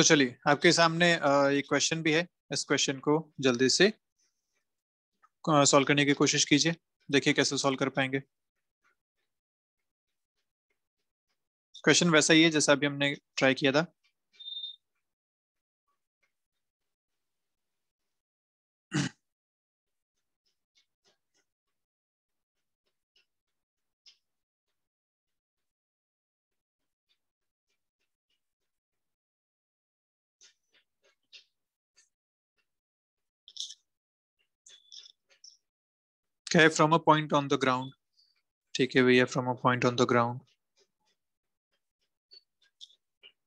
तो चलिए आपके सामने एक क्वेश्चन भी है इस क्वेश्चन को जल्दी से सॉल्व करने की कोशिश कीजिए देखिए कैसे सॉल्व कर पाएंगे क्वेश्चन वैसा ही है जैसा अभी हमने ट्राई किया था है from a point on the ground ठीक है भैया from a point on the ground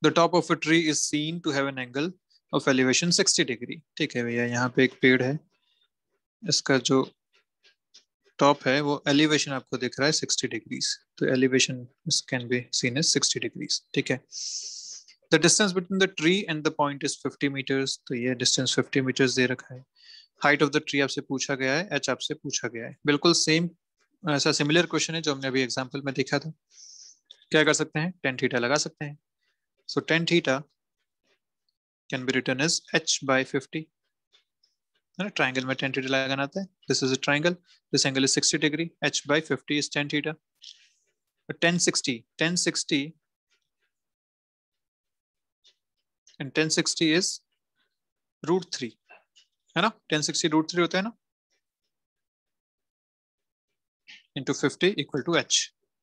the top of a tree is seen to have an angle of elevation 60 degree ठीक है भैया यहाँ पे एक पेड़ है इसका जो टॉप है वो एलिवेशन आपको दिख रहा है 60 डिग्रीज तो elevation can be seen is 60 degrees ठीक है the distance between the tree and the point is 50 metres तो ये डिस्टेंस 50 मीटर्स दे रखा है हाइट ऑफ द ट्री आपसे पूछा गया है एच आपसे पूछा गया है बिल्कुल सेम ऐसा सिमिलर क्वेश्चन है जो हमने अभी एग्जाम्पल में देखा था क्या कर सकते हैं टेन थीटा लगा सकते हैं so tan theta can be written as h by fifty है ना ट्राइंगल में टेन थीटा लगाना आता है this is a triangle this angle is sixty degree h by fifty is tan theta tan sixty tan sixty and tan sixty is root three है ना tan sixty root three होता है ना into fifty equal to h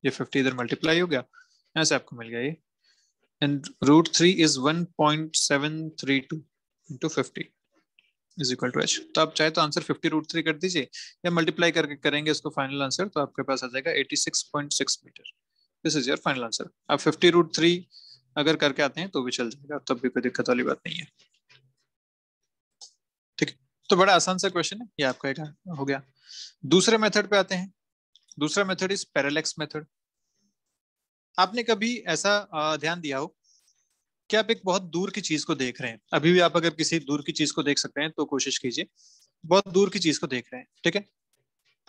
ये फिफ्टी इधर multiply हो गया ऐसे आपको मिल गया ये and root three is one point seven three two into fifty is equal to h तो आप चाहे तो आंसर फिफ्टी रूट थ्री कर दीजिए या मल्टीप्लाई करके करेंगे इसको फाइनल आंसर तो आपके पास आ जाएगा eighty six point six metre this is your final answer आप फिफ्टी रूट थ्री अगर करके आते हैं तो भी चल जाएगा तब भी कोई दिक्कत वाली बात नहीं है तो बड़ा आसान सा क्वेश्चन है ये आपका एक हो गया दूसरे मेथड पे आते हैं दूसरा मेथड इज पैरेलेक्स मेथड आपने कभी ऐसा ध्यान दिया हो कि आप एक बहुत दूर की चीज को देख रहे हैं अभी भी आप अगर किसी दूर की चीज को देख सकते हैं तो कोशिश कीजिए बहुत दूर की चीज को देख रहे हैं ठीक है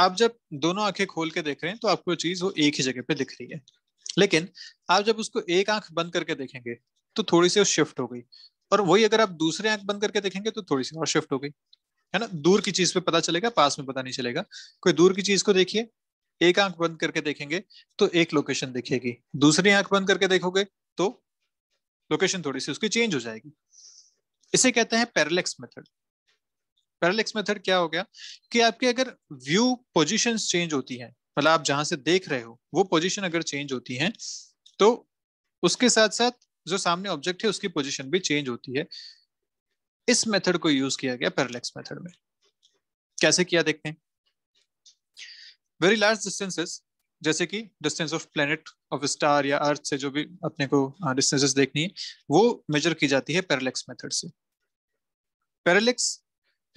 आप जब दोनों आंखें खोल के देख रहे हैं तो आपको चीज वो एक ही जगह पे दिख रही है लेकिन आप जब उसको एक आंख बंद करके देखेंगे तो थोड़ी सी शिफ्ट हो गई और वही अगर आप दूसरे आंख बंद करके देखेंगे तो थोड़ी सी और शिफ्ट हो गई है ना दूर की चीज पे पता चलेगा पास में पता नहीं चलेगा कोई दूर की चीज को देखिए एक आंख बंद करके देखेंगे तो एक लोकेशन दिखेगी दूसरी आंख बंद करके देखोगे तो लोकेशन थोड़ी सी उसकी चेंज हो जाएगी इसे कहते हैं पैरलेक्स मेथड पैरलेक्स मेथड क्या हो गया कि आपके अगर व्यू पोजिशन चेंज होती है मतलब आप जहां से देख रहे हो वो पोजिशन अगर चेंज तो होती है तो उसके साथ साथ जो सामने ऑब्जेक्ट है उसकी पोजिशन भी चेंज होती है इस मेथड को यूज किया गया पैरलेक्स मेथड में कैसे किया देखते हैं वेरी लार्ज डिस्टेंसेस जैसे कि distance of planet of star या अर्थ से जो भी अपने को डिस्टेंसेस देखनी है वो मेजर की जाती है पैरलेक्स मेथड से parallax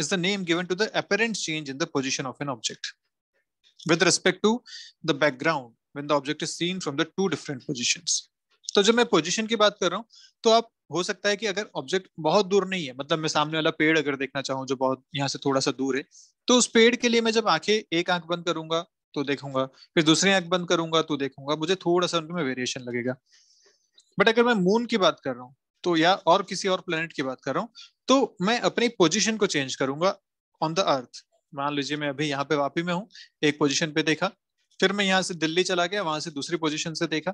is the name given to the apparent change in the position of an object with respect to the background when the object is seen from the two different positions तो जब मैं position की बात कर रहा हूँ तो आप हो सकता है कि अगर ऑब्जेक्ट बहुत दूर नहीं है मतलब मैं सामने वाला पेड़ अगर देखना चाहूँ जो बहुत यहाँ से थोड़ा सा दूर है तो उस पेड़ के लिए मैं जब आंखें एक आंख बंद करूंगा तो देखूंगा फिर दूसरी आंख बंद करूंगा तो देखूंगा मुझे थोड़ा सा उनमें वेरिएशन लगेगा बट अगर मैं मून की बात कर रहा हूँ तो या और किसी और प्लेनेट की बात कर रहा हूँ तो मैं अपनी पोजिशन को चेंज करूंगा ऑन द अर्थ मान लीजिए मैं अभी यहाँ पे वापी में हूँ एक पोजिशन पे देखा फिर मैं यहाँ से दिल्ली चला गया वहां से दूसरी पोजिशन से देखा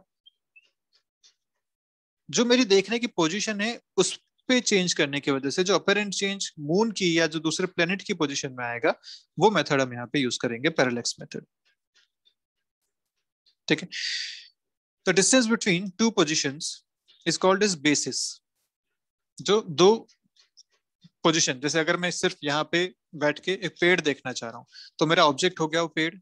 जो मेरी देखने की पोजीशन है उस पे चेंज करने की वजह से जो अपेरेंट चेंज मून की या जो दूसरे प्लेनेट की पोजीशन में आएगा वो मेथड हम यहाँ पे यूज करेंगे पैरालेक्स मेथड ठीक है the distance between two position is called is basis जो दो पोजिशन जैसे अगर मैं सिर्फ यहाँ पे बैठ के एक पेड़ देखना चाह रहा हूं तो मेरा ऑब्जेक्ट हो गया वो पेड़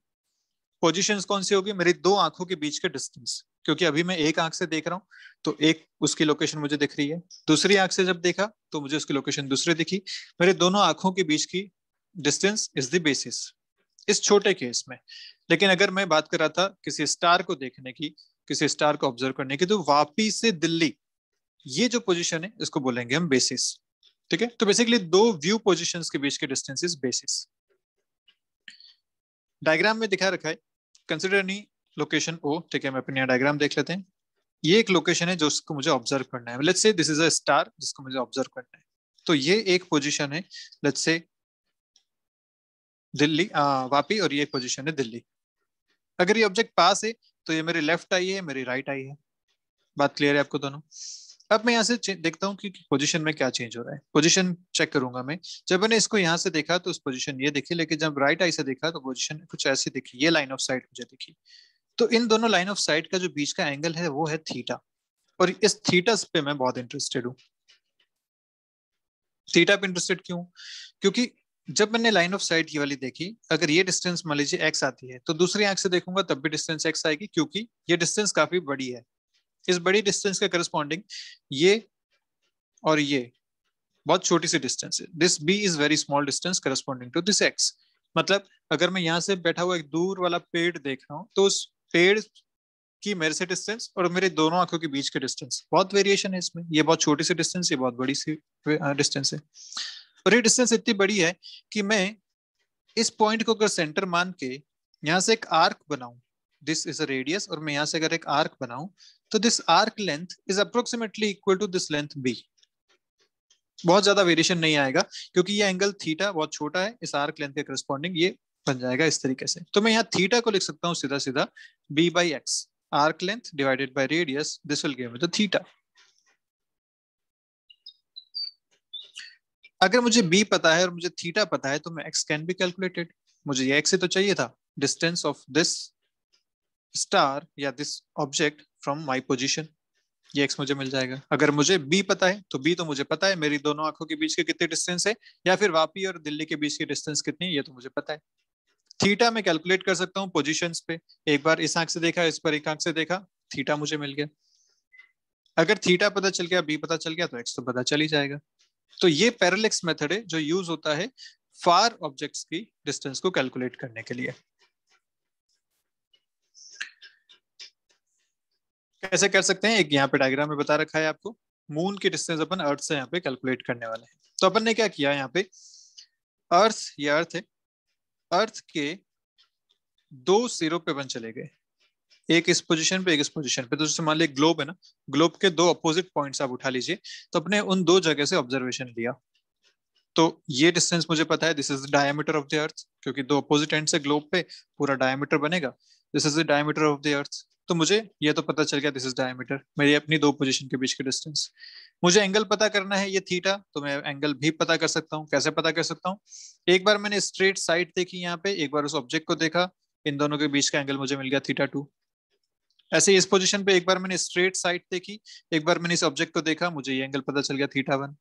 पोजीशंस कौन सी होगी मेरी दो आंखों के बीच के डिस्टेंस क्योंकि अभी मैं एक आंख से देख रहा हूँ तो एक उसकी लोकेशन मुझे दिख रही है दूसरी आंख से जब देखा तो मुझे उसकी लोकेशन दूसरी दिखी मेरे दोनों आंखों के बीच की डिस्टेंस इज द बेसिस इस छोटे केस में लेकिन अगर मैं बात कर रहा था किसी स्टार को देखने की किसी स्टार को ऑब्जर्व करने की तो वापी से दिल्ली ये जो पोजिशन है इसको बोलेंगे हम बेसिस ठीक है तो बेसिकली दो व्यू पोजिशन के बीच के डिस्टेंस इज बेसिस डायग्राम में दिखा रखा है कंसिडर नी लोकेशन ओ ठीक है हम अपने डायग्राम देख लेते हैं ये एक लोकेशन है जो उसको मुझे ऑब्जर्व करना है let's say this is a star जिसको मुझे ऑब्जर्व करना है तो ये एक पोजीशन है लेट्स से दिल्ली आ, वापी और ये एक पोजीशन है दिल्ली अगर ये ऑब्जेक्ट पास है तो ये मेरी लेफ्ट आई है मेरी राइट आई है बात क्लियर है आपको दोनों अब मैं यहाँ से देखता हूँ कि पोजीशन में क्या चेंज हो रहा है पोजीशन चेक करूंगा मैं जब मैंने इसको यहाँ से देखा तो उस पोजीशन ये देखी लेकिन जब राइट आई से देखा तो पोजीशन कुछ ऐसी दिखी ये लाइन ऑफ साइट मुझे दिखी तो इन दोनों लाइन ऑफ साइट का जो बीच का एंगल है वो है थीटा और इस थीटस पे मैं बहुत इंटरेस्टेड हूँ थीटा पे इंटरेस्टेड क्यों क्योंकि जब मैंने लाइन ऑफ साइट ये वाली देखी अगर ये डिस्टेंस मान लीजिए एक्स आती है तो दूसरी आंख से देखूंगा तब भी डिस्टेंस एक्स आएगी क्योंकि ये डिस्टेंस काफी बड़ी है इस बड़ी डिस्टेंस का करस्पॉन्डिंग ये और ये बहुत छोटी सी डिस्टेंस है this B is very small distance corresponding to this x मतलब अगर मैं यहाँ से बैठा हुआ एक दूर वाला पेड़ देख रहा हूँ तो उस पेड़ की मेरे से डिस्टेंस और मेरे दोनों आंखों के बीच की डिस्टेंस बहुत वेरिएशन है इसमें ये बहुत छोटी सी डिस्टेंस ये बहुत बड़ी सी डिस्टेंस है और ये डिस्टेंस इतनी बड़ी है कि मैं इस पॉइंट को अगर सेंटर मान के यहाँ से एक आर्क बनाऊं दिस इज अ रेडियस और मैं यहाँ से अगर एक आर्क बनाऊं तो this arc length is approximately equal to this length B बहुत ज्यादा वेरिएशन नहीं आएगा क्योंकि ये एंगल थीटा बहुत छोटा है इस आर्क लेंथ के करस्पॉन्डिंग ये बन जाएगा इस तरीके से तो मैं यहाँ थीटा को लिख सकता हूँ सीधा सीधा B by x arc length divided by radius this will give theta अगर मुझे बी पता है और मुझे थीटा पता है तो मैं एक्स कैन बी कैलकुलेटेड मुझे ये एक्स ही तो चाहिए था डिस्टेंस ऑफ दिस स्टार या this object from my position ये एक्स मुझे मिल जाएगा अगर मुझे बी पता है तो बी तो मुझे पता है मेरी दोनों आंखों के बीच के कितने डिस्टेंस है या फिर वापी और दिल्ली के बीच की डिस्टेंस कितनी है ये तो मुझे पता है थीटा मैं कैलकुलेट कर सकता हूँ पोजिशन पे एक बार इस आंख से देखा इस पर एक आंख से देखा थीटा मुझे मिल गया अगर थीटा पता चल गया बी पता चल गया तो एक्स तो पता चल ही जाएगा तो ये पैरलेक्स मेथड है जो यूज होता है फार ऑब्जेक्ट्स की डिस्टेंस को कैलकुलेट करने के लिए कैसे कर सकते हैं एक यहाँ पे डायग्राम में बता रखा है आपको मून की डिस्टेंस अपन अर्थ से यहाँ पे कैलकुलेट करने वाले हैं तो अपन ने क्या किया यहाँ पे अर्थ ये अर्थ है अर्थ के दो सिरों पे बन चले गए एक इस पोजीशन पे एक इस पोजीशन पे तो जैसे मान लीजिए ग्लोब है ना ग्लोब के दो अपोजिट पॉइंट्स आप उठा लीजिए तो अपने उन दो जगह से ऑब्जर्वेशन लिया तो ये डिस्टेंस मुझे पता है this is diameter of the earth क्योंकि दो अपोजिट एंड से ग्लोब पे पूरा डायमीटर बनेगा this is the diameter of the earth तो मुझे ये तो पता चल गया दिस इज डायमीटर मेरी अपनी दो पोजीशन के बीच का डिस्टेंस मुझे एंगल पता करना है ये थीटा तो मैं एंगल भी पता कर सकता हूँ कैसे पता कर सकता हूँ एक बार मैंने स्ट्रेट साइड देखी यहाँ पे एक बार उस ऑब्जेक्ट को देखा इन दोनों के बीच का एंगल मुझे मिल गया थीटा टू ऐसे इस पोजिशन पे एक बार मैंने स्ट्रेट साइड देखी एक बार मैंने इस ऑब्जेक्ट को देखा मुझे ये एंगल पता चल गया थीटा वन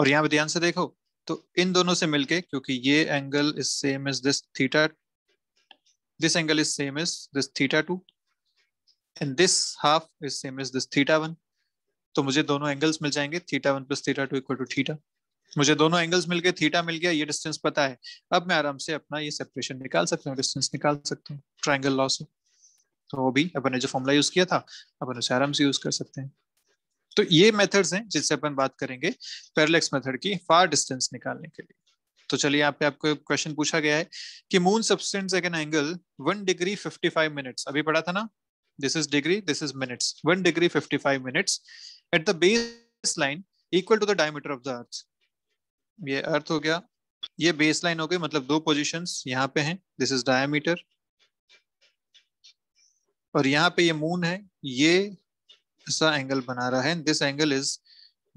और यहाँ पे ध्यान से देखो तो इन दोनों से मिलके क्योंकि ये angle is same is this theta this angle is same is this theta two and this half is same as this theta one तो मुझे दोनों एंगल्स मिल जाएंगे theta one plus theta two equal to theta मुझे दोनों angles मिल गए theta मिल गया ये डिस्टेंस पता है अब मैं आराम से अपना ये सेपरेशन निकाल सकता हूँ डिस्टेंस निकाल सकता हूँ ट्राइंगल लॉ से तो वो भी अपन ने जो फॉर्मूला यूज किया था अपन उसे आराम से यूज कर सकते हैं तो ये मेथड्स हैं जिससे अपन बात करेंगे पैरलेक्स मेथड की फार डिस्टेंस निकालने के लिए तो चलिए यहाँ पे आपको क्वेश्चन पूछा गया है कि moon subtends at an angle one degree fifty five minutes अभी पढ़ा था ना This is degree, this is minutes. 1 degree 55 minutes at the baseline equal to the diameter of the earth. ये अर्थ हो गया ये बेस लाइन हो गई मतलब दो पोजीशंस यहाँ पे हैं दिस इज डायमीटर और यहाँ पे ये मून है ये ऐसा एंगल बना रहा है this angle is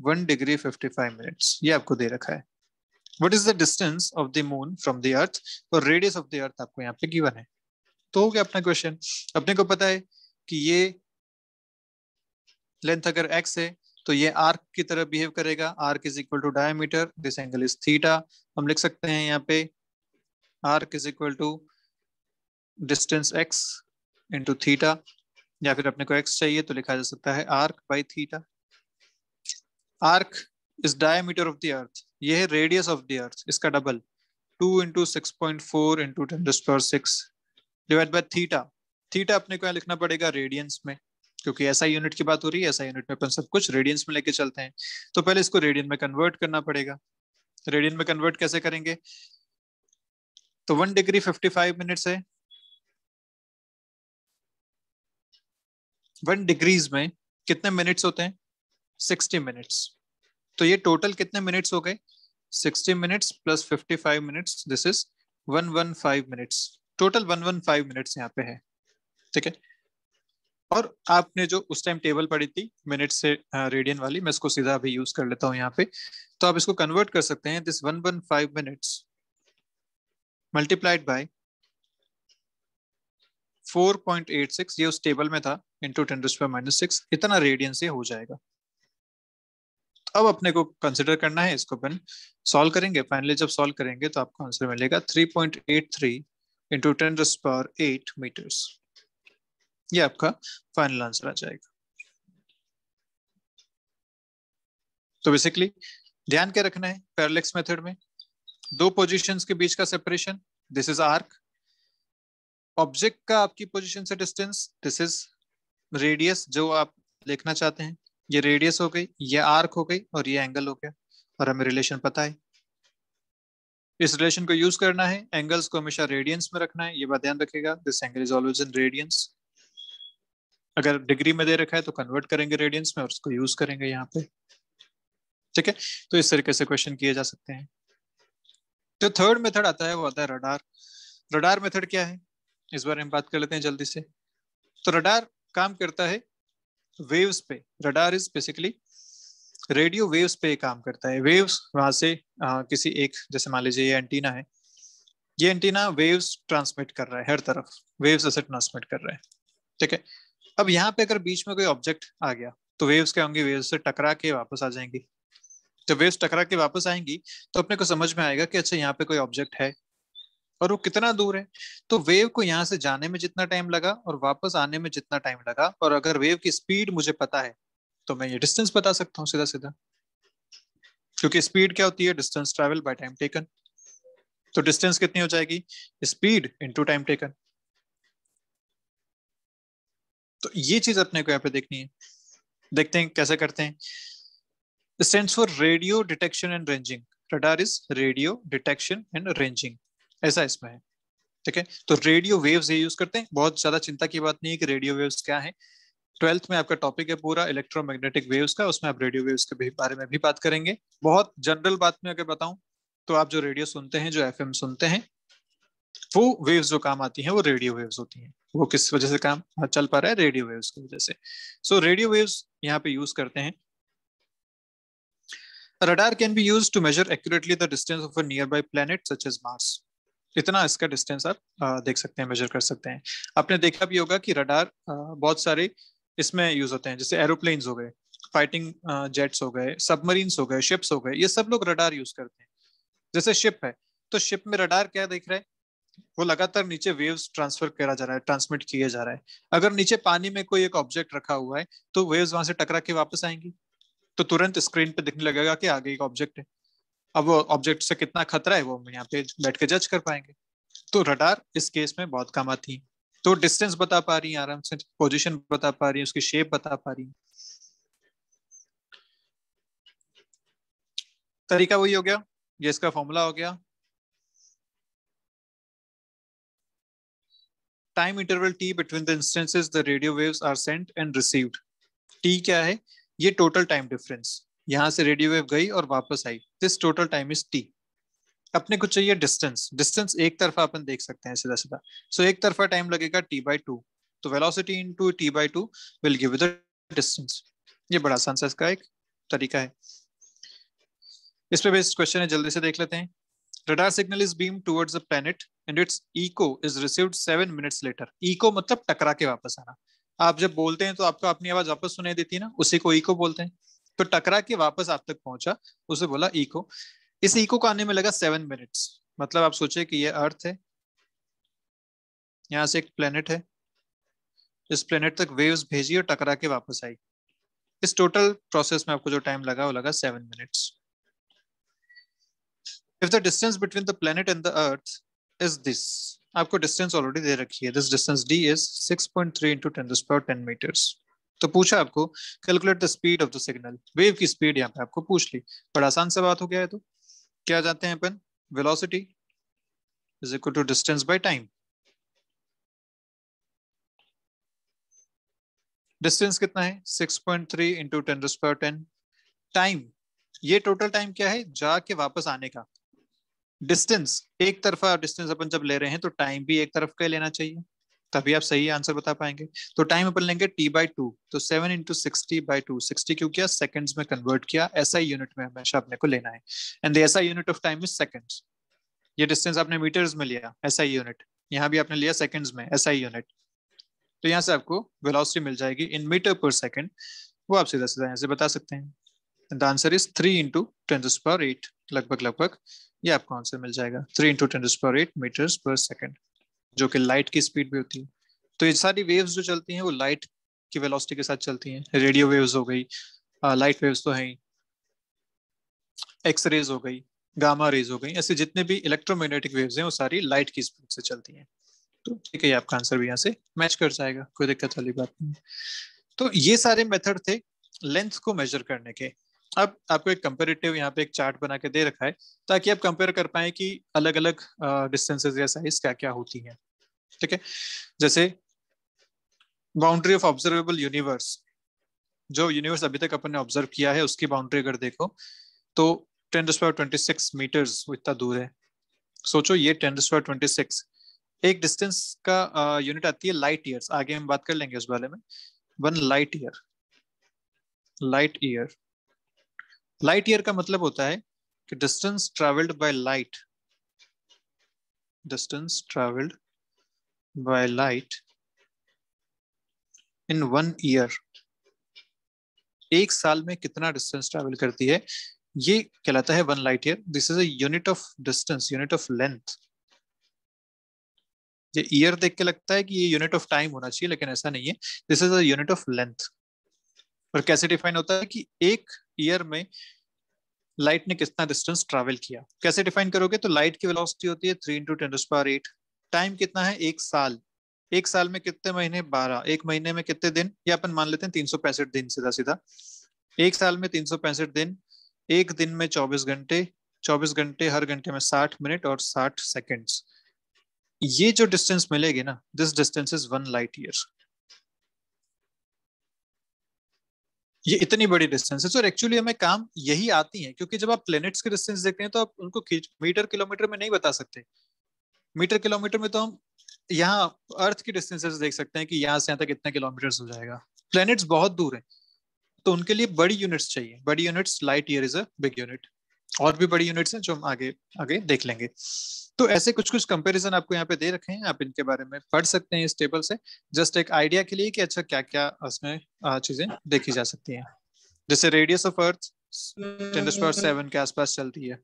one degree fifty five minutes ये आपको दे रखा है what is the distance of the moon from the earth और रेडियस ऑफ द अर्थ आपको यहाँ पे गिवन है तो हो गया अपना क्वेश्चन अपने को पता है कि ये लेंथ अगर x है तो ये आर्क की तरह बिहेव करेगा arc is equal to diameter this angle is theta हम लिख सकते हैं यहाँ पे arc is equal to distance x into theta या फिर अपने को x चाहिए तो लिखा जा सकता है arc by theta arc is diameter of the earth ये है रेडियस ऑफ द अर्थ इसका double two into six point four into ten six divide by theta theta अपने को यहाँ लिखना पड़ेगा रेडियंस में क्योंकि ऐसा यूनिट की बात हो रही है ऐसा यूनिट में अपन सब कुछ रेडियंस में लेके चलते हैं तो पहले इसको रेडियन में कन्वर्ट करना पड़ेगा रेडियन में कन्वर्ट कैसे करेंगे तो one degree fifty five minutes है वन डिग्रीज में कितने मिनट्स होते हैं सिक्सटी मिनट्स तो ये टोटल कितने मिनट्स हो गए sixty minutes plus fifty five minutes this is one one five minutes total one one five minutes यहाँ पे है ठीक है और आपने जो उस टाइम टेबल पढ़ी थी मिनट से रेडियन वाली मैं इसको सीधा अभी यूज कर लेता हूं यहाँ पे तो आप इसको कन्वर्ट कर सकते हैं this one one five minutes multiplied by 4.86 ये उस टेबल में था इंटू टेन पर माइनस सिक्स इतना रेडियन से हो जाएगा तो अब अपने को कंसिडर करना है इसको अपन सॉल्व करेंगे फाइनली जब सॉल्व करेंगे तो आपको आंसर मिलेगा 3.83 point eight three into ten पर एट मीटर्स ये आपका फाइनल आंसर आ जाएगा तो बेसिकली ध्यान क्या रखना है पैरलेक्स मेथड में दो पोजीशंस के बीच का separation this is arc object का आपकी पोजीशन से डिस्टेंस दिस इज रेडियस जो आप देखना चाहते हैं ये रेडियस हो गई ये आर्क हो गई और ये एंगल हो गया और हमें रिलेशन पता है इस रिलेशन को यूज करना है एंगल्स को हमेशा रेडियंस में रखना है ये बात ध्यान रखेगा this angle is always in radians अगर डिग्री में दे रखा है तो कन्वर्ट करेंगे रेडियंस में और उसको यूज करेंगे यहाँ पे ठीक है तो इस तरीके से क्वेश्चन किए जा सकते हैं जो तो थर्ड मेथड आता है वो आता है रडार रडार मेथड क्या है इस बारे में बात कर लेते हैं जल्दी से तो रडार काम करता है वेव्स पे radar is basically radio waves पे काम करता है वेव्स वहां से आ, किसी एक जैसे मान लीजिए ये एंटीना है ये एंटीना वेव्स ट्रांसमिट कर रहा है हर तरफ वेव्स ऐसे ट्रांसमिट कर रहा है ठीक है अब यहाँ पे अगर बीच में कोई ऑब्जेक्ट आ गया तो वेव्स क्या होंगी वेव्स से टकरा के वापस आ जाएंगी जब वेव्स टकरा के वापस आएंगी तो अपने को समझ में आएगा कि अच्छा यहाँ पे कोई ऑब्जेक्ट है और वो कितना दूर है तो वेव को यहाँ से जाने में जितना टाइम लगा और वापस आने में जितना टाइम लगा और अगर वेव की स्पीड मुझे पता है तो मैं ये डिस्टेंस बता सकता हूँ सीधा सीधा क्योंकि स्पीड क्या होती है distance travel by time taken तो डिस्टेंस कितनी हो जाएगी स्पीड इंटू टाइम टेकन तो ये चीज अपने को यहाँ पे देखनी है देखते हैं कैसे करते हैं stand for radio detection and ranging radar is radio detection and ranging ऐसा इसमें है ठीक है तो रेडियो वेव्स ये यूज करते हैं बहुत ज्यादा चिंता की बात नहीं है कि रेडियो वेव्स क्या है ट्वेल्थ में आपका टॉपिक है पूरा इलेक्ट्रोमैग्नेटिक वेव्स का उसमें आप रेडियो वेव्स के बारे में भी बात करेंगे बहुत जनरल बात में अगर बताऊं तो आप जो रेडियो सुनते हैं जो एफ सुनते हैं वो वेव्स जो काम आती हैं वो रेडियो वेव्स होती हैं वो किस वजह से काम हाँ, चल पा रहा है रेडियो वेव्स की वजह से सो रेडियो वेव्स यहाँ पे यूज करते हैं radar can be use to measure accurately the distance of a nearby planet such as Mars इतना इसका डिस्टेंस आप देख सकते हैं मेजर कर सकते हैं आपने देखा भी होगा कि रडार बहुत सारे इसमें यूज होते हैं जैसे एरोप्लेन हो गए फाइटिंग जेट्स हो गए सबमरीन हो गए शिप्स हो गए ये सब लोग रडार यूज करते हैं जैसे शिप है तो शिप में रडार क्या देख रहा है वो लगातार नीचे वेव्स ट्रांसफर करा जा रहा है ट्रांसमिट किया जा रहा है अगर नीचे पानी में कोई एक ऑब्जेक्ट रखा हुआ है तो वेव्स वहां से टकरा के वापस आएंगी तो तुरंत स्क्रीन पे दिखने लगेगा कि आगे एक ऑब्जेक्ट है अब वो ऑब्जेक्ट से कितना खतरा है वो हम यहाँ पे बैठ के जज कर पाएंगे तो रडार इस केस में बहुत काम आती है तो डिस्टेंस बता पा रही है आराम से पोजिशन बता पा रही है उसकी शेप बता पा रही है तरीका वही हो गया ये इसका फॉर्मूला हो गया time interval T between the instances the radio waves are sent and received T क्या है ये टोटल टाइम डिफरेंस यहां से रेडियो वेव गई और वापस आई this total time is T अपने को चाहिए डिस्टेंस डिस्टेंस एक तरफा अपन देख सकते हैं सीधा सीधा सो एक तरफा टाइम लगेगा टी बाई टू तो velocity into T by two will give the distance ये बड़ा आसान सा इसका एक तरीका है इस पे बेस्ड क्वेश्चन है जल्दी से देख लेते हैं radar signal is beamed towards the planet and its echo is received seven minutes later. Echo मतलब टकरा के वापस आना आप जब बोलते हैं तो आपको अपनी आवाज वापस सुनाई देती है ना उसी को इको बोलते हैं तो टकरा के वापस आप तक पहुंचा उसे बोला इको इस इको को आने में लगा सेवन मिनट्स मतलब आप सोचे कि ये अर्थ है यहाँ से एक प्लेनेट है इस प्लेनेट तक वेव्स भेजी और टकरा के वापस आई इस टोटल प्रोसेस में आपको जो टाइम लगा वो लगा seven minutes if the distance between the planet and the earth is this आपको डिस्टेंस ऑलरेडी दे रखी है this distance D is 6.3 point three the power 10 metres तो पूछा आपको calculate the speed of the signal wave की speed यहां पे आपको पूछ ली बड़ा आसान से बात हो गया है तो क्या जानते हैं अपन velocity is equal to distance by time distance कितना है 6.3 पॉइंट द पावर 10 टाइम ये टोटल टाइम क्या है जाके वापस आने का डिस्टेंस एक तरफा डिस्टेंस अपन जब ले रहे हैं तो टाइम भी एक तरफ का लेना चाहिए तभी आप सही आंसर बता पाएंगे तो टाइम अपन लेंगे टी बाई टू तो seven into sixty by two sixty क्यों किया सेकंड्स में कन्वर्ट किया ऐसा यूनिट में हमेशा अपने को लेना है एंड ऐसा unit of time is seconds ये डिस्टेंस आपने मीटर्स में लिया ऐसा यूनिट यहाँ भी आपने लिया सेकंड्स में ऐसा यूनिट तो यहाँ से आपको वेलोसिटी मिल जाएगी इन मीटर पर सेकंड वो आप सीधा सीधा यहाँ से बता सकते हैं the answer is three into ten power eight लगभग लगभग ये आपको आंसर मिल जाएगा थ्री इंटू टेन पर एट मीटर पर सेकेंड जो कि लाइट की स्पीड भी होती है तो ये सारी वेव्स जो चलती हैं वो लाइट की वेलोसिटी के साथ चलती हैं रेडियो वेव्स हो गई लाइट वेव्स तो हैं ही एक्स रेज हो गई गामा रेज हो गई ऐसे जितने भी इलेक्ट्रोमैग्नेटिक वेव्स हैं वो सारी लाइट की स्पीड से चलती हैं तो ठीक है ये आपका आंसर भी यहाँ से मैच कर जाएगा कोई दिक्कत वाली बात नहीं तो ये सारे मेथड थे लेंथ को मेजर करने के अब आपको एक कंपेरेटिव यहाँ पे एक चार्ट बना के दे रखा है ताकि आप कंपेयर कर पाए कि अलग अलग डिस्टेंसेज या साइज क्या क्या होती हैं ठीक है जैसे बाउंड्री ऑफ ऑब्जर्वेबल यूनिवर्स जो यूनिवर्स अभी तक अपन ने ऑब्जर्व किया है उसकी बाउंड्री अगर देखो तो ten this power twenty six metres इतना दूर है सोचो ये टेन डिस्पावर ट्वेंटी सिक्स एक डिस्टेंस का यूनिट आती है लाइट ईयर आगे हम बात कर लेंगे उस बारे में one light year light year light year का मतलब होता है कि distance travelled by light distance travelled by light in one year एक साल में कितना डिस्टेंस ट्रेवल करती है ये कहलाता है one light year this is unit of distance unit of length ये ईयर देख के लगता है कि ये यूनिट ऑफ टाइम होना चाहिए लेकिन ऐसा नहीं है this is unit of length और कैसे डिफाइन होता है कि एक ईयर में लाइट ने कितना डिस्टेंस ट्रेवल किया कैसे डिफाइन करोगे तो लाइट की वेलोसिटी होती है three into ten power eight time कितना है एक साल एक साल में कितने महीने बारह एक महीने में कितने दिन या अपन मान लेते हैं तीन सौ पैंसठ दिन सीधा सीधा एक साल में तीन सौ पैंसठ दिन एक दिन में चौबीस घंटे चौबीस घंटे हर घंटे में साठ मिनट और साठ सेकेंड्स ये जो डिस्टेंस मिलेगी ना this distance is one light year ये इतनी बड़ी डिस्टेंसेस और एक्चुअली हमें काम यही आती है क्योंकि जब आप प्लेनेट्स के डिस्टेंस देखते हैं तो आप उनको मीटर किलोमीटर में नहीं बता सकते मीटर किलोमीटर में तो हम यहाँ अर्थ की डिस्टेंसेस देख सकते हैं कि यहाँ से यहाँ तक इतना किलोमीटर्स हो जाएगा प्लैनेट्स बहुत दूर है तो उनके लिए बड़ी यूनिट्स चाहिए बड़ी units light year is a big unit और भी बड़ी यूनिट्स हैं जो हम आगे आगे देख लेंगे तो ऐसे कुछ कुछ कंपैरिजन आपको यहाँ पे दे रखे हैं आप इनके बारे में पढ़ सकते हैं इस टेबल से जस्ट एक आइडिया के लिए कि अच्छा क्या क्या उसमें चीजें देखी जा सकती हैं जैसे radius of earth ten seven के आसपास चलती है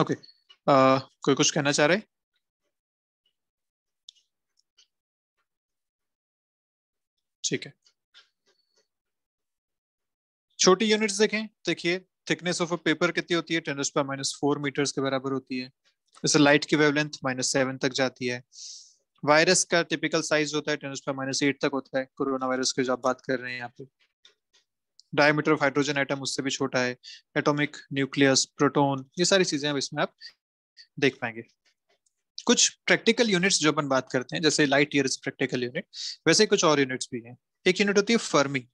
ओके okay. Uh, कोई कुछ कहना चाह रहे ठीक है छोटी यूनिट्स देखें देखिए थिकनेस ऑफ अ पेपर कितनी होती है टेनस पर माइनस फोर मीटर्स के बराबर होती है जैसे लाइट की वेवलेंथ माइनस सेवन तक जाती है वायरस का टिपिकल साइज होता है टेनस पर माइनस एट तक होता है कोरोना वायरस की जो आप बात कर रहे हैं यहाँ पे डायमीटर ऑफ हाइड्रोजन एटम उससे भी छोटा है एटॉमिक न्यूक्लियस प्रोटोन ये सारी चीजें अब इसमें आप देख पाएंगे कुछ प्रैक्टिकल यूनिट्स जो अपन बात करते हैं जैसे लाइट ईयर प्रैक्टिकल यूनिट वैसे कुछ और यूनिट्स भी हैं एक यूनिट होती है फर्मी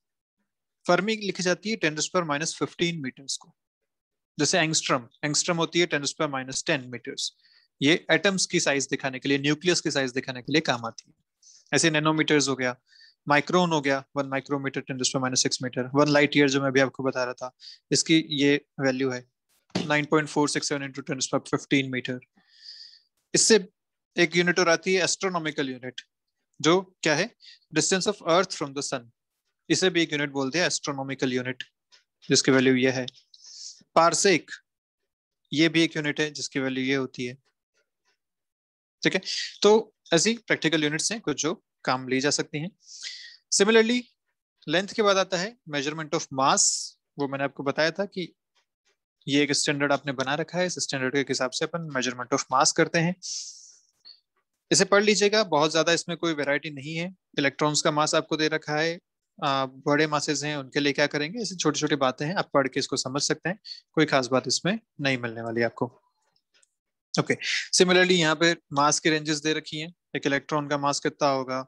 फर्मी लिखी जाती है टेन पर माइनस फिफ्टीन मीटर्स को जैसे एंगस्ट्रम एंगस्ट्रम होती है टेन पर माइनस टेन मीटर्स ये एटम्स की साइज दिखाने के लिए न्यूक्लियस की साइज दिखाने के लिए काम आती है ऐसे नैनोमीटर्स हो गया माइक्रोन हो गया वन माइक्रोमीटर टेन पर minus six metre one light year जो मैं अभी आपको बता रहा था इसकी ये वैल्यू है nine point four six seven into ten पर फिफ्टीन मीटर इससे एक यूनिट और आती है एस्ट्रोनॉमिकल यूनिट जो क्या है distance of earth from the sun इसे भी एक यूनिट बोलते हैं एस्ट्रोनॉमिकल यूनिट जिसकी वैल्यू ये है पार्सेक ये भी एक यूनिट है जिसकी वैल्यू ये होती है ठीक है तो ऐसी प्रैक्टिकल यूनिट्स हैं कुछ जो काम ली जा सकती हैं सिमिलरली लेंथ के बाद आता है मेजरमेंट ऑफ मास वो मैंने आपको बताया था कि ये एक स्टैंडर्ड आपने बना रखा है इस स्टैंडर्ड के हिसाब से अपन मेजरमेंट ऑफ मास करते हैं इसे पढ़ लीजिएगा बहुत ज्यादा इसमें कोई वेरायटी नहीं है इलेक्ट्रॉन्स का मास आपको दे रखा है बड़े मासेज हैं उनके लिए क्या करेंगे ऐसी छोटी छोटी बातें हैं आप पढ़ के इसको समझ सकते हैं कोई खास बात इसमें नहीं मिलने वाली आपको ओके सिमिलरली यहाँ पे मास की रेंजेस दे रखी हैं एक इलेक्ट्रॉन का मास कितना होगा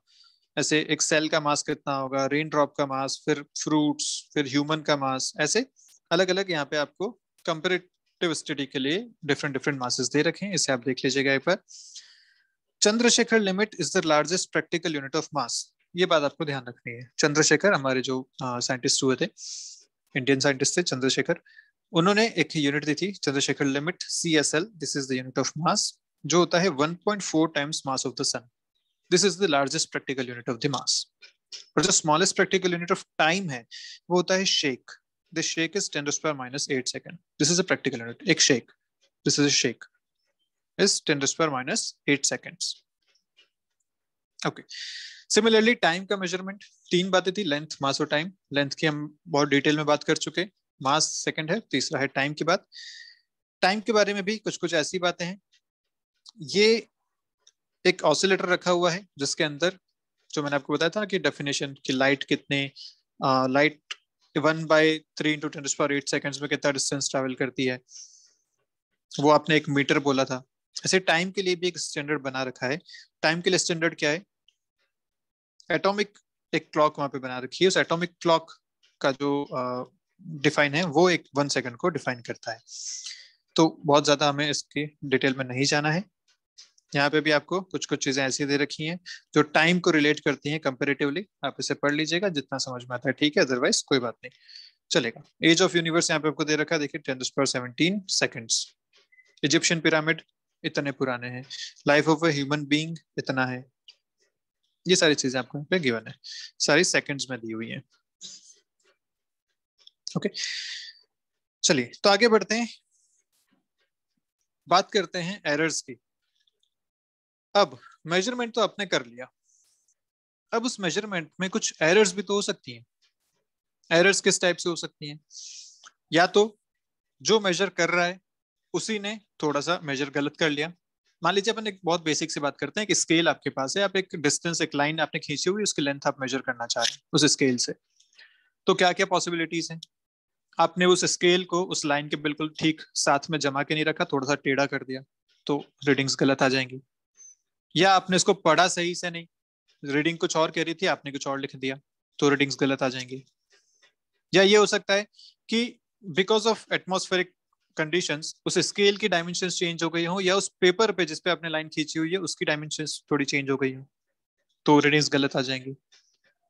ऐसे एक सेल का मास कितना होगा रेन ड्रॉप का मास फिर फ्रूट्स फिर ह्यूमन का मास ऐसे अलग अलग यहाँ पे आपको कंपेरेटिव स्टडी के लिए डिफरेंट डिफरेंट मासेस दे रखे हैं इसे आप देख लीजिएगा एक बार Chandrasekhar limit is the largest practical unit of mass ये बात आपको ध्यान रखनी है चंद्रशेखर हमारे जो साइंटिस्ट हुए थे इंडियन साइंटिस्ट थे चंद्रशेखर उन्होंने एक यूनिट दी थी Chandrasekhar limit C S L this is the unit of mass जो होता है 1.4 times mass of the sun this is the largest practical unit of the mass और जो smallest practical unit of time है वो होता है shake the shake is ten power minus eight second this is a practical unit एक shake this is a shake is ten power minus eight seconds okay similarly time का measurement तीन बातें थी length mass और time length की हम बहुत detail में बात कर चुके मास सेकंड है तीसरा है टाइम की बात टाइम के बारे में भी कुछ कुछ ऐसी बातें हैं ये एक ऑसिलेटर रखा हुआ है जिसके अंदर जो मैंने आपको बताया था ना कि डेफिनेशन कि लाइट कितने light one by three into ten power eight seconds में कितना डिस्टेंस ट्रेवल करती है वो आपने एक मीटर बोला था ऐसे टाइम के लिए भी एक स्टैंडर्ड बना रखा है टाइम के लिए स्टैंडर्ड क्या है एटॉमिक एक क्लॉक वहां पे बना रखी है उस एटॉमिक क्लॉक का जो डिफाइन है वो एक वन सेकंड को डिफाइन करता है तो बहुत ज्यादा हमें इसके डिटेल में नहीं जाना है यहाँ पे भी आपको कुछ कुछ चीजें ऐसी दे रखी हैं जो टाइम को रिलेट करती हैं कंपेरेटिवली आप इसे पढ़ लीजिएगा जितना समझ में आता है ठीक है अदरवाइज कोई बात नहीं चलेगा एज ऑफ यूनिवर्स यहाँ पे आपको दे रखा है देखिए टेन पर सेवनटीन सेकेंड्स इजिप्शियन पिरामिड इतने पुराने हैं life of a human being इतना है ये सारी चीजें आपको यहाँ पे गिवन है सारी सेकंड्स में दी हुई है ओके okay. चलिए तो आगे बढ़ते हैं बात करते हैं एरर्स की अब मेजरमेंट तो आपने कर लिया अब उस मेजरमेंट में कुछ एरर्स भी तो हो सकती हैं एरर्स किस टाइप से हो सकती हैं या तो जो मेजर कर रहा है उसी ने थोड़ा सा मेजर गलत कर लिया मान लीजिए अपन एक बहुत बेसिक से बात करते हैं कि स्केल आपके पास है आप एक डिस्टेंस एक लाइन आपने खींची हुई उसकी लेंथ आप मेजर करना चाह रहे हैं उस स्केल से तो क्या क्या पॉसिबिलिटीज हैं आपने उस स्केल को उस लाइन के बिल्कुल ठीक साथ में जमा के नहीं रखा थोड़ा सा टेढ़ा कर दिया तो रीडिंग्स गलत आ जाएंगी या आपने इसको पढ़ा सही से नहीं रीडिंग कुछ और कह रही थी आपने कुछ और लिख दिया तो रीडिंग्स गलत आ जाएंगी या ये हो सकता है कि बिकॉज ऑफ एटमोस्फेरिक कंडीशंस उस स्केल की डायमेंशन चेंज हो गई हो या उस पेपर पे जिसपे आपने लाइन खींची हुई है उसकी डायमेंशन थोड़ी चेंज हो गई हो तो रीडिंग्स गलत आ जाएंगे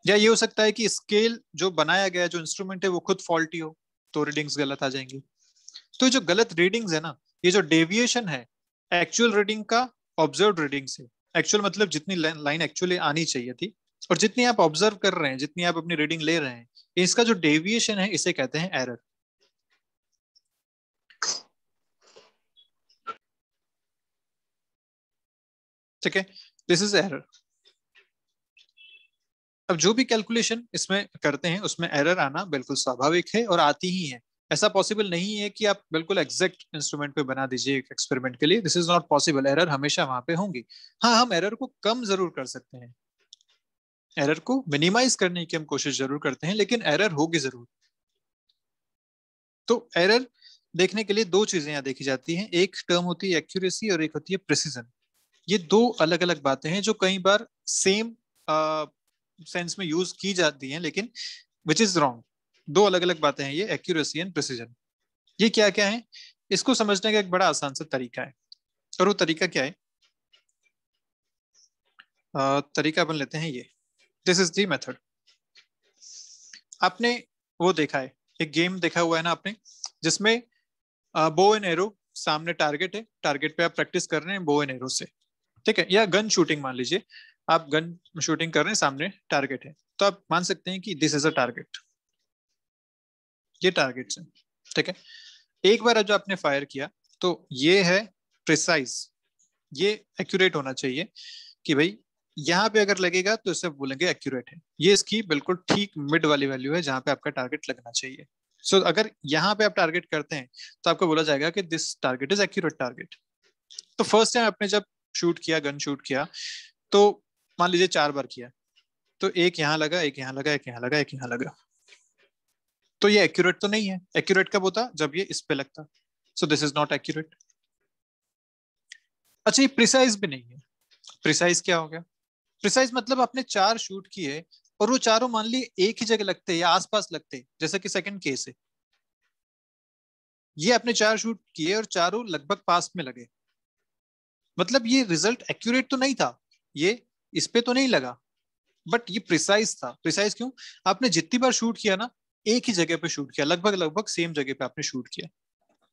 या ये हो सकता है कि स्केल जो बनाया गया जो इंस्ट्रूमेंट है वो खुद फॉल्टी हो तो रीडिंग्स गलत आ जाएंगी तो जो गलत रीडिंग्स है ना ये जो डेविएशन है एक्चुअल रीडिंग का ऑब्जर्व रीडिंग से एक्चुअल मतलब जितनी लाइन एक्चुअली आनी चाहिए थी और जितनी आप ऑब्जर्व कर रहे हैं जितनी आप अपनी रीडिंग ले रहे हैं इसका जो डेविएशन है इसे कहते हैं एरर ठीक है दिस इज एरर अब जो भी कैलकुलेशन इसमें करते हैं उसमें एरर आना बिल्कुल स्वाभाविक है और आती ही है ऐसा पॉसिबल नहीं है कि आप बिल्कुल एग्जैक्ट इंस्ट्रूमेंट पे बना दीजिए एक्सपेरिमेंट के लिए this is not possible error हमेशा वहां पे होंगी हाँ हम एरर को कम जरूर कर सकते हैं एरर को मिनिमाइज करने की हम कोशिश जरूर करते हैं लेकिन एरर होगी जरूर तो एरर देखने के लिए दो चीजें यहाँ देखी जाती हैं एक टर्म होती है एक्यूरेसी और एक होती है प्रिसीजन ये दो अलग अलग बातें हैं जो कई बार सेम सेंस में यूज की जाती हैं लेकिन विच इज रॉन्ग दो अलग अलग बातें हैं ये एक्यूरेसी एंड प्रिसीजन ये क्या क्या है इसको समझने का एक बड़ा आसान सा तरीका है और वो तरीका क्या है uh, तरीका अपन लेते हैं ये दिस इज दी मेथड आपने वो देखा है एक गेम देखा हुआ है ना आपने जिसमें बो एंड एरो सामने टारगेट है टारगेट पे आप प्रैक्टिस कर रहे हैं बो एंड एरो से ठीक है या गन शूटिंग मान लीजिए आप गन शूटिंग कर रहे हैं सामने टारगेट है तो आप मान सकते हैं कि दिस इज अ टारगेट ये टारगेट है ठीक है एक बार जो आपने फायर किया तो ये है प्रिसाइज ये एक्यूरेट होना चाहिए कि भाई यहाँ पे अगर लगेगा तो इसे बोलेंगे एक्यूरेट है ये इसकी बिल्कुल ठीक मिड वाली वैल्यू है जहां पे आपका टारगेट लगना चाहिए सो so, अगर यहाँ पे आप टारगेट करते हैं तो आपको बोला जाएगा कि this target is accurate target तो फर्स्ट टाइम आपने जब शूट किया गन शूट किया तो मान लीजिए चार बार किया तो एक यहाँ लगा एक यहाँ लगा एक यहाँ लगा एक यहाँ लगा तो ये एक्यूरेट तो नहीं है एक्यूरेट कब होता जब ये इस पे लगता so this is not accurate अच्छा ये प्रिसाइज भी नहीं है प्रिसाइज क्या हो गया प्रिसाइज मतलब आपने चार शूट किए और वो चारों मान ली एक ही जगह लगते या आसपास लगते जैसे कि सेकंड केस है ये आपने चार शूट किए और चारों लगभग पास में लगे मतलब ये रिजल्ट एक्यूरेट तो नहीं था ये इस पे तो नहीं लगा बट ये प्रिसाइज था प्रिसाइज क्यों आपने जितनी बार शूट किया ना एक ही जगह पे शूट किया लगभग लगभग सेम जगह पे आपने शूट किया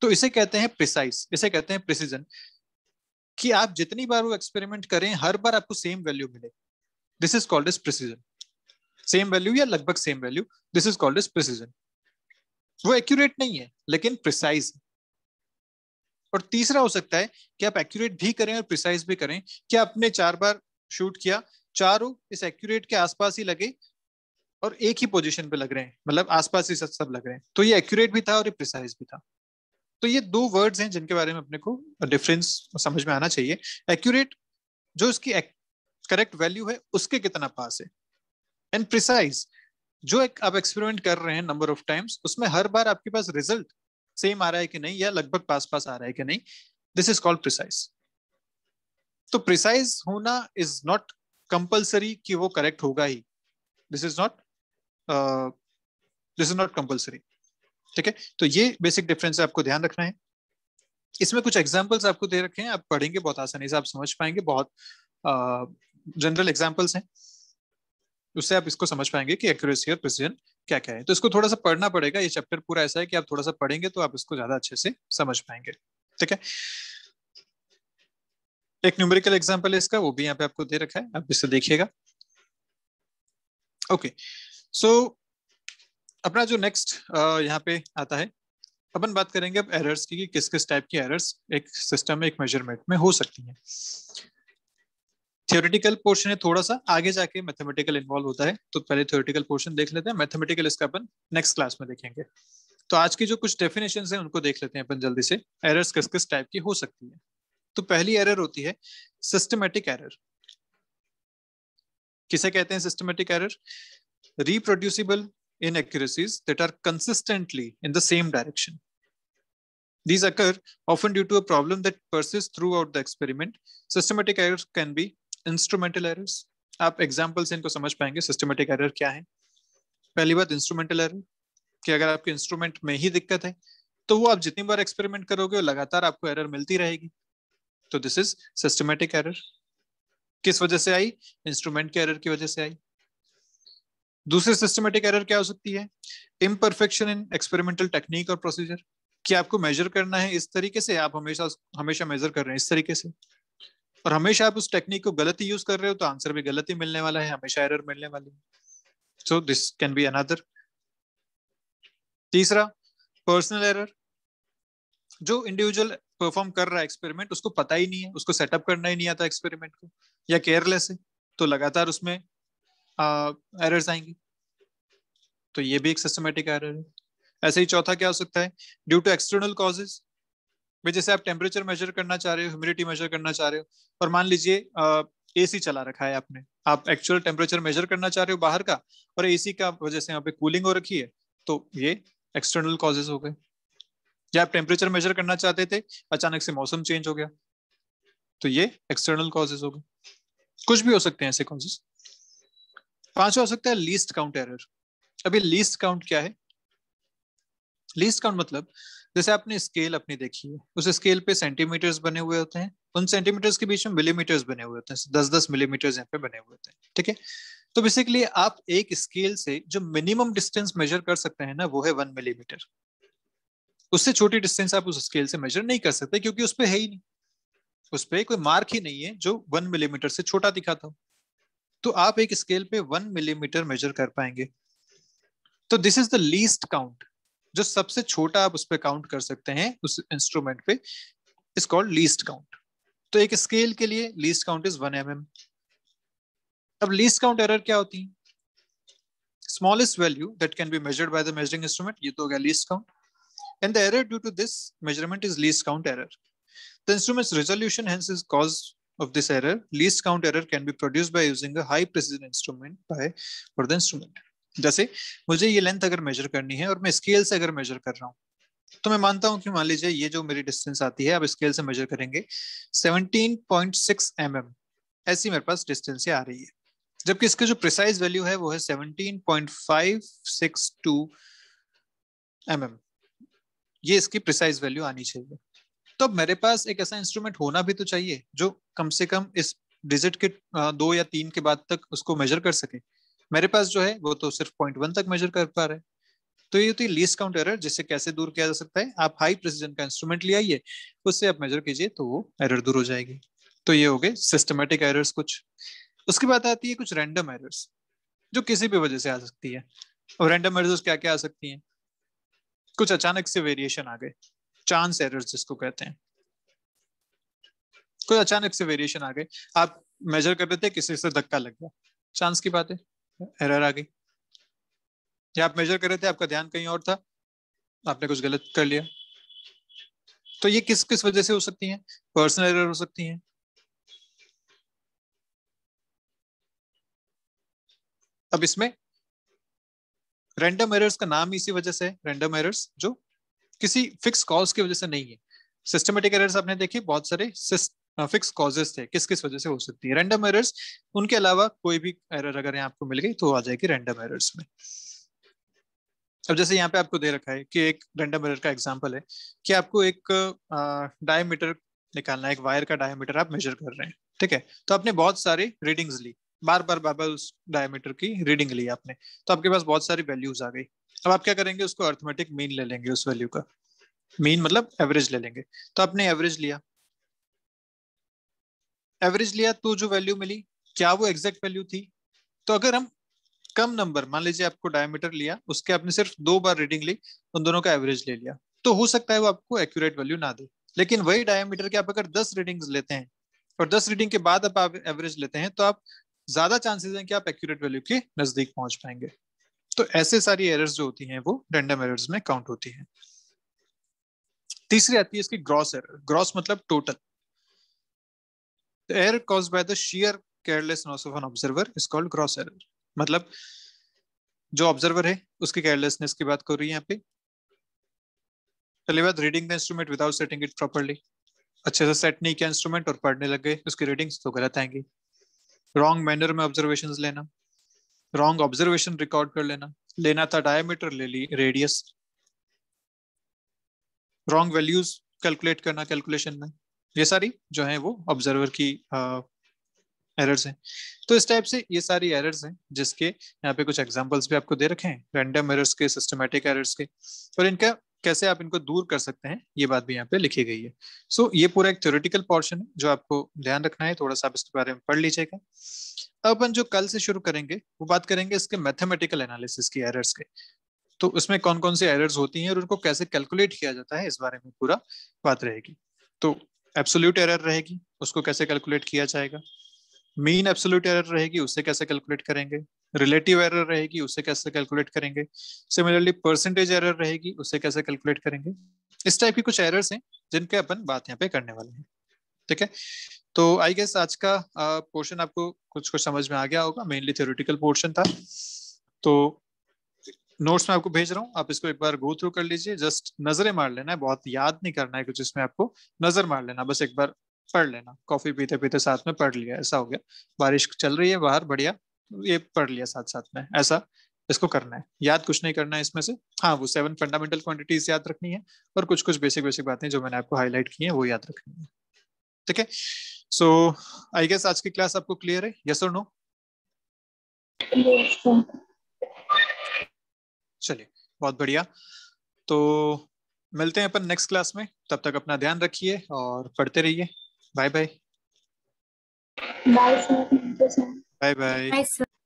तो इसे कहते हैं प्रिसाइज इसे कहते हैं प्रिसीजन कि आप जितनी बार वो एक्सपेरिमेंट करें हर बार आपको सेम वैल्यू मिले this is called is precision same value या लगभग same value this is called is precision वो एक्यूरेट नहीं है लेकिन प्रिसाइज है और तीसरा हो सकता है कि आप एक्यूरेट भी करें और प्रिसाइज भी करें कि आपने चार बार शूट किया चारों इस एक्यूरेट के आसपास ही लगे और एक ही पोजीशन पे लग रहे हैं मतलब आसपास ही सब लग रहे हैं तो ये एक्यूरेट भी था और ये प्रिसाइज भी था तो ये दो वर्ड्स हैं जिनके बारे में अपने को डिफरेंस समझ में आना चाहिए एक्यूरेट जो उसकी करेक्ट वैल्यू है उसके कितना पास है एंड प्रिसाइज जो एक आप एक्सपेरिमेंट कर रहे हैं नंबर ऑफ टाइम्स उसमें हर बार आपके पास रिजल्ट सेम आ रहा है कि नहीं या लगभग पास पास आ रहा है कि नहीं दिस इज कॉल्ड प्रिसाइज तो प्रिसाइज होना इज नॉट कंपल्सरी कि वो करेक्ट होगा ही this is not this is not compulsory ठीक है तो ये बेसिक डिफरेंस आपको ध्यान रखना है इसमें कुछ एग्जाम्पल्स आपको दे रखे हैं आप पढ़ेंगे बहुत आसानी से आप समझ पाएंगे बहुत जनरल uh, एग्जाम्पल्स हैं उससे आप इसको समझ पाएंगे कि एक्यूरेसी और प्रिसीजन क्या क्या है तो इसको थोड़ा सा पढ़ना पड़ेगा ये चैप्टर पूरा ऐसा है कि आप थोड़ा सा पढ़ेंगे तो आप इसको ज्यादा अच्छे से समझ पाएंगे ठीक है एक न्यूमेरिकल एग्जाम्पल है इसका वो भी यहाँ पे आपको दे रखा है आप इसे देखिएगा ओके सो अपना जो नेक्स्ट यहाँ पे आता है अपन बात करेंगे अब एरर्स की कि किस किस टाइप की एरर्स एक सिस्टम में एक मेजरमेंट में हो सकती हैं थियोरिटिकल पोर्शन है थोड़ा सा आगे जाके मैथमेटिकल इन्वॉल्व होता है तो पहले थियोरिटिकल पोर्शन देख लेते हैं मैथमेटिकल इसका अपन नेक्स्ट क्लास में देखेंगे तो आज की जो कुछ डेफिनेशन है उनको देख लेते हैं अपन जल्दी से एरर्स किस किस टाइप की हो सकती है तो पहली एरर होती है सिस्टमेटिक एरर किसे कहते हैं systematic error reproducible in inaccuracies that are consistently in the same direction These occur often due to a problem that persists throughout the experiment. Systematic errors can be instrumental errors आप example से इनको समझ पाएंगे systematic error क्या है पहली बात instrumental error कि अगर आपके इंस्ट्रूमेंट में ही दिक्कत है तो वो आप जितनी बार एक्सपेरिमेंट करोगे लगातार आपको एरर मिलती रहेगी तो दिस इज सिस्टमेटिक एरर किस वजह से आई इंस्ट्रूमेंट के एरर की वजह से आई दूसरी सिस्टमेटिक एरर क्या हो सकती है इम्परफेक्शन इन एक्सपेरिमेंटल टेक्निक और प्रोसीजर कि आपको मेजर करना है इस तरीके से आप हमेशा हमेशा मेजर कर रहे हैं इस तरीके से और हमेशा आप उस टेक्निक को गलत ही यूज कर रहे हो तो आंसर भी गलत ही मिलने वाला है हमेशा एरर मिलने वाली है so this can be another तीसरा पर्सनल एरर जो इंडिविजुअल परफॉर्म कर रहा है एक्सपेरिमेंट उसको पता ही नहीं है उसको सेटअप करना ही नहीं आता एक्सपेरिमेंट को या केयरलेस है तो लगातार उसमें एरर्स आएंगे तो ये भी एक सिस्टमेटिक एरर है ऐसे ही चौथा क्या हो सकता है ड्यू टू एक्सटर्नल कॉजेज भाई जैसे आप टेम्परेचर मेजर करना चाह रहे हो ह्यूमिडिटी मेजर करना चाह रहे हो और मान लीजिए ए सी चला रखा है आपने आप एक्चुअल टेम्परेचर मेजर करना चाह रहे हो बाहर का और ए सी का वजह से यहाँ पे कूलिंग हो रखी है तो ये एक्सटर्नल कॉजेज हो गए या आप टेम्परेचर मेजर करना चाहते थे अचानक से मौसम चेंज हो गया तो ये एक्सटर्नल कॉजेज हो गए कुछ भी हो सकते हैं ऐसे कॉजेज पांचवा हो सकता है लीस्ट काउंट एरर अभी लीस्ट काउंट क्या है लीस्ट काउंट मतलब जैसे आपने स्केल अपनी देखी है उस स्केल पे सेंटीमीटर्स बने हुए होते हैं उन सेंटीमीटर्स के बीच में मिलीमीटर्स बने हुए होते हैं दस दस मिलीमीटर्स यहाँ पे बने हुए होते हैं ठीक है तो बेसिकली आप एक स्केल से जो मिनिमम डिस्टेंस मेजर कर सकते हैं ना वो है वन मिलीमीटर उससे छोटी डिस्टेंस आप उस स्केल से मेजर नहीं कर सकते क्योंकि उस पर है ही नहीं उस पर कोई मार्क ही नहीं है जो वन मिलीमीटर से छोटा दिखाता हो तो आप एक स्केल पे वन मिलीमीटर मेजर कर पाएंगे तो this is the least count जो सबसे छोटा आप उस पर काउंट कर सकते हैं उस इंस्ट्रूमेंट पे इज कॉल्ड लीस्ट काउंट तो एक स्केल के लिए least count is one M अब लीस्ट काउंट एरर क्या होती है smallest value that can be measured by the measuring instrument ये तो हो गया least count and the error due to this measurement is least count error the instrument resolution hence is cause of this error least count error can be produce by using a high precision instrument by for the instrument जैसे मुझे ये length अगर major करनी है और मैं scale से अगर मेजर कर रहा हूँ तो मैं मानता हूँ कि मान लीजिए ये जो मेरी डिस्टेंस आती है आप स्केल से मेजर करेंगे 17.6 पॉइंट mm, ऐसी मेरे पास डिस्टेंस आ रही है जबकि इसके जो प्रिसाइज वैल्यू है वो है 17.562 mm. ये इसकी प्रिसाइज वैल्यू आनी चाहिए तो मेरे पास एक ऐसा इंस्ट्रूमेंट होना भी तो चाहिए जो कम से कम इस डिजिट के दो या तीन के बाद तक उसको मेजर कर सके मेरे पास जो है वो तो सिर्फ पॉइंट वन तक मेजर कर पा रहे हैं तो ये होती है लीस्ट काउंट एरर जिसे कैसे दूर किया जा सकता है आप हाई प्रेसिजन का इंस्ट्रूमेंट ले आइए उससे आप मेजर कीजिए तो वो एरर दूर हो जाएगी तो ये हो गए सिस्टमेटिक एरर्स कुछ उसके बाद आती है कुछ रैंडम एरर्स जो किसी भी वजह से आ सकती है और रैंडम एरर्स क्या क्या आ सकती हैं कुछ अचानक से वेरिएशन आ गए चांस एरर्स जिसको कहते हैं कुछ अचानक से वेरिएशन आ गए आप मेजर कर रहे थे किसी से धक्का लग गया चांस की बात है एरर आ गई या आप मेजर कर रहे थे आपका ध्यान कहीं और था आपने कुछ गलत कर लिया तो ये किस किस वजह से हो सकती हैं पर्सनल एरर हो सकती हैं अब इसमें रैंडम एरर्स का नाम इसी वजह से है रैंडम एरर्स जो किसी फिक्स कॉज की वजह से नहीं है सिस्टमेटिक एरर्स आपने देखे बहुत सारे फिक्स कॉजेस थे किस किस वजह से हो सकती है रैंडम एरर्स उनके अलावा कोई भी एरर अगर यहाँ आपको मिल गई तो आ जाएगी रैंडम एरर्स में अब जैसे यहाँ पे आपको दे रखा है कि एक रैंडम एरर का एग्जाम्पल है कि आपको एक डायमीटर निकालना है एक वायर का डायमीटर आप मेजर कर रहे हैं ठीक है तो आपने बहुत सारी रीडिंग्स ली बार बार बार बार उस डायमीटर की रीडिंग ली आपने तो आपके पास बहुत सारी वैल्यूज आ गई अब आप क्या करेंगे उसको अर्थमेटिक मीन ले लेंगे उस वैल्यू का मीन मतलब एवरेज ले लेंगे तो आपने एवरेज लिया एवरेज लिया तो जो वैल्यू मिली क्या वो एग्जैक्ट वैल्यू थी तो अगर हम कम नंबर मान लीजिए आपको डायमीटर लिया उसके आपने सिर्फ दो बार रीडिंग ली उन दोनों का एवरेज ले लिया तो हो सकता है वो आपको एक्यूरेट वैल्यू ना दे लेकिन वही डायमीटर के आप अगर दस रीडिंग्स लेते हैं और दस रीडिंग के बाद आप एवरेज लेते हैं तो आप ज्यादा चांसेस हैं कि आप एक्यूरेट वैल्यू के नजदीक पहुंच पाएंगे तो ऐसे सारी एरर्स जो होती हैं वो रेंडम एरर्स में काउंट होती हैं तीसरी आती है इसकी ग्रॉस एरर ग्रॉस मतलब total The error caused by the sheer carelessness of an observer is called gross error. मतलब जो ऑब्जर्वर है उसकी केयरलेसनेस की बात कर रही है यहाँ पे पहली बात reading the instrument without setting it properly अच्छे से सेट नहीं किया इंस्ट्रूमेंट और पढ़ने लग गए उसकी रीडिंग्स तो गलत आएंगी रॉन्ग मैनर में ऑब्जर्वेशन लेना रॉन्ग ऑब्जर्वेशन रिकॉर्ड कर लेना लेना था डायमीटर ले ली रेडियस रॉन्ग वैल्यूज कैलकुलेट करना कैलकुलेशन में ये सारी जो है वो ऑब्जर्वर की एरर्स हैं तो इस टाइप से ये सारी एरर्स हैं जिसके यहाँ पे कुछ एग्जांपल्स भी आपको दे रखे हैं रैंडम एरर्स के सिस्टमेटिक एरर्स के और इनका कैसे आप इनको दूर कर सकते हैं ये बात भी यहाँ पे लिखी गई है सो so, ये पूरा एक थ्योरेटिकल पोर्शन है जो आपको ध्यान रखना है थोड़ा सा आप इसके बारे में पढ़ लीजिएगा अब अपन जो कल से शुरू करेंगे वो बात करेंगे इसके मैथमेटिकल एनालिसिस की एरर्स के तो उसमें कौन कौन सी एरर्स होती हैं और उनको कैसे कैलकुलेट किया जाता है इस बारे में पूरा बात रहेगी तो एब्सोल्यूट एरर रहेगी उसको कैसे कैलकुलेट किया जाएगा मीन एब्सोल्यूट एरर रहेगी उसे कैसे कैलकुलेट करेंगे रिलेटिव एरर रहेगी उसे कैसे कैलकुलेट करेंगे सिमिलरली परसेंटेज एरर रहेगी उसे कैसे कैलकुलेट करेंगे इस टाइप की कुछ एरर्स हैं जिनके अपन बात यहाँ पे करने वाले हैं ठीक है तो आई गेस आज का पोर्शन uh, आपको कुछ कुछ समझ में आ गया होगा मेनली थियोरिटिकल पोर्शन था तो नोट्स में आपको भेज रहा हूँ आप इसको एक बार गो थ्रू कर लीजिए जस्ट नजरें मार लेना है बहुत याद नहीं करना है कुछ इसमें आपको नजर मार लेना बस एक बार पढ़ लेना कॉफी पीते पीते साथ में पढ़ लिया ऐसा हो गया बारिश चल रही है बाहर बढ़िया ये पढ़ लिया साथ साथ में ऐसा इसको करना है याद कुछ नहीं करना है इसमें से हाँ वो सेवन फंडामेंटल क्वांटिटीज याद रखनी है और कुछ कुछ बेसिक बेसिक बातें जो मैंने आपको हाईलाइट की है वो याद रखनी है ठीक है सो आई गेस आज की क्लास आपको क्लियर है यस और नो चलिए बहुत बढ़िया तो मिलते हैं अपन नेक्स्ट क्लास में तब तक अपना ध्यान रखिए और पढ़ते रहिए बाय बाय बाय बाय